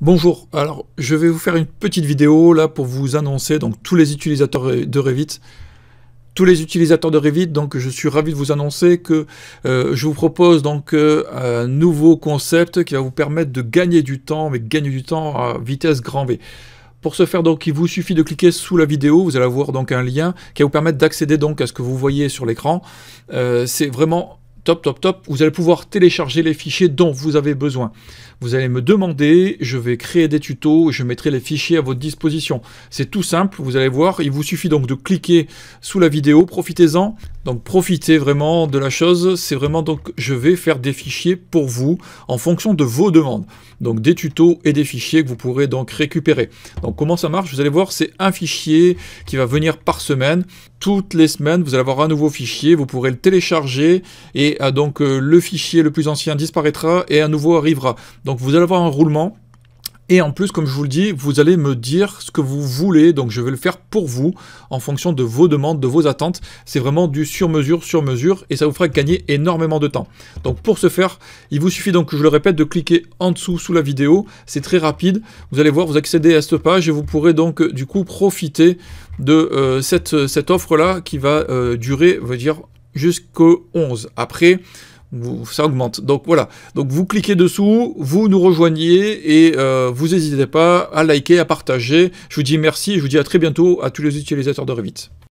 Bonjour, alors je vais vous faire une petite vidéo là pour vous annoncer donc tous les utilisateurs de Revit. Tous les utilisateurs de Revit, donc je suis ravi de vous annoncer que euh, je vous propose donc euh, un nouveau concept qui va vous permettre de gagner du temps, mais gagner du temps à vitesse grand V. Pour ce faire, donc, il vous suffit de cliquer sous la vidéo. Vous allez avoir donc un lien qui va vous permettre d'accéder donc à ce que vous voyez sur l'écran. Euh, c'est vraiment Top, top, top. Vous allez pouvoir télécharger les fichiers dont vous avez besoin. Vous allez me demander, je vais créer des tutos, je mettrai les fichiers à votre disposition. C'est tout simple, vous allez voir. Il vous suffit donc de cliquer sous la vidéo. Profitez-en. Donc profitez vraiment de la chose, c'est vraiment donc je vais faire des fichiers pour vous en fonction de vos demandes. Donc des tutos et des fichiers que vous pourrez donc récupérer. Donc comment ça marche Vous allez voir, c'est un fichier qui va venir par semaine. Toutes les semaines, vous allez avoir un nouveau fichier, vous pourrez le télécharger et euh, donc euh, le fichier le plus ancien disparaîtra et un nouveau arrivera. Donc vous allez avoir un roulement et en plus, comme je vous le dis, vous allez me dire ce que vous voulez, donc je vais le faire pour vous, en fonction de vos demandes, de vos attentes. C'est vraiment du sur-mesure, sur-mesure, et ça vous fera gagner énormément de temps. Donc pour ce faire, il vous suffit donc, je le répète, de cliquer en dessous sous la vidéo, c'est très rapide. Vous allez voir, vous accédez à cette page et vous pourrez donc euh, du coup profiter de euh, cette, cette offre-là qui va euh, durer, on va dire, jusqu'au 11. Après vous, ça augmente. Donc voilà, donc vous cliquez dessous, vous nous rejoignez et euh, vous n'hésitez pas à liker, à partager. Je vous dis merci et je vous dis à très bientôt à tous les utilisateurs de Revit.